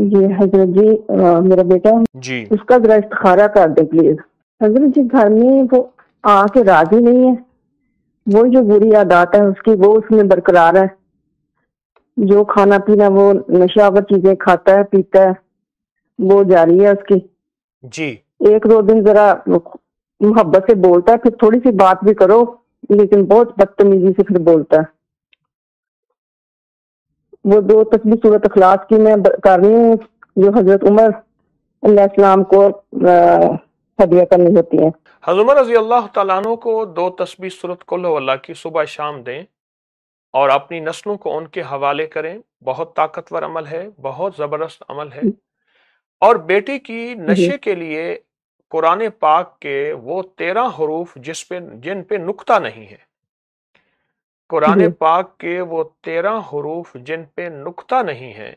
ये हजरत जी मेरा बेटा जी उसका जरा इस्तारा कर दे प्लीज हजरत जी घर में वो आके राजी नहीं है वो जो बुरी आदात है उसकी वो उसमें बरकरार है जो खाना पीना वो नशावर चीजें खाता है पीता है वो जारी है उसकी जी एक दो दिन जरा मोहब्बत से बोलता है फिर थोड़ी सी बात भी करो लेकिन बहुत बदतमीजी से फिर बोलता है वो दो तस्वीर सूरत अखलास की मैं कर रही हूँ जो हजरत उमर इस्लाम को हदिया करनी होती है रजी अल्लाह को दो तस्वीर सूरत कुल्ला की सुबह शाम दें और अपनी नस्लों को उनके हवाले करें बहुत ताकतवर अमल है बहुत ज़बरदस्त अमल है और बेटी की नशे के लिए कुरान पाक के वो तेरह हरूफ जिस पे जिन पे नुकता नहीं है कुरान पाक के वो तेरह हरूफ जिन पे नुकता नहीं है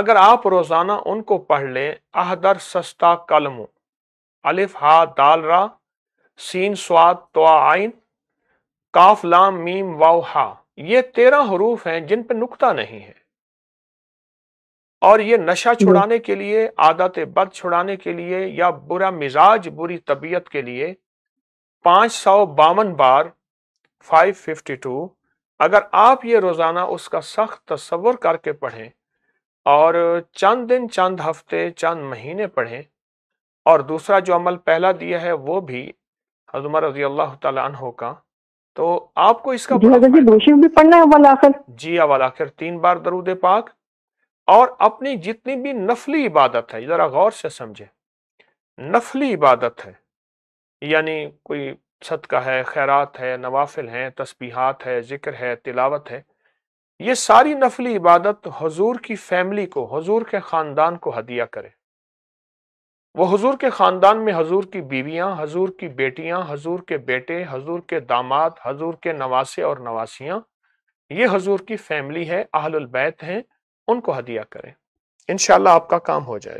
अगर आप रोज़ाना उनको पढ़ लें अहदर सस्ता कलम अलिफ हा दाल रा सीन स्वाद तो आइन काफ लाम मीम वाव हा ये तेरह हरूफ हैं जिन पे नुकता नहीं है और ये नशा छुड़ाने के लिए आदत बद छुड़ाने के लिए या बुरा मिजाज बुरी तबीयत के लिए पांच सौ बावन बार 552 अगर आप ये रोज़ाना उसका सख्त तस्वर करके पढ़ें और चंद दिन चंद हफ्ते चंद महीने पढ़ें और दूसरा जो अमल पहला दिया है वो भी हजमर रजी अल्लाह तह का तो आपको इसका भी पढ़ना है जी अवल आखिर तीन बार दरूद पाक और अपनी जितनी भी नफली इबादत है ज़रा गौर से समझे नफली इबादत है यानी कोई सदका है खैरात है नवाफिल हैं तस्बीहात है ज़िक्र है तिलावत है ये सारी नफली इबादत हजूर की फैमिली को हजूर के ख़ानदान को हदिया करें वो हजूर के ख़ानदान में हजूर की बीवियां हजूर की बेटियां हजूर के बेटे हजूर के दामाद हजूर के नवासे और नवासियाँ ये हजूर की फैमिली है बैत हैं उनको हदिया करें इन आपका काम हो जाएगा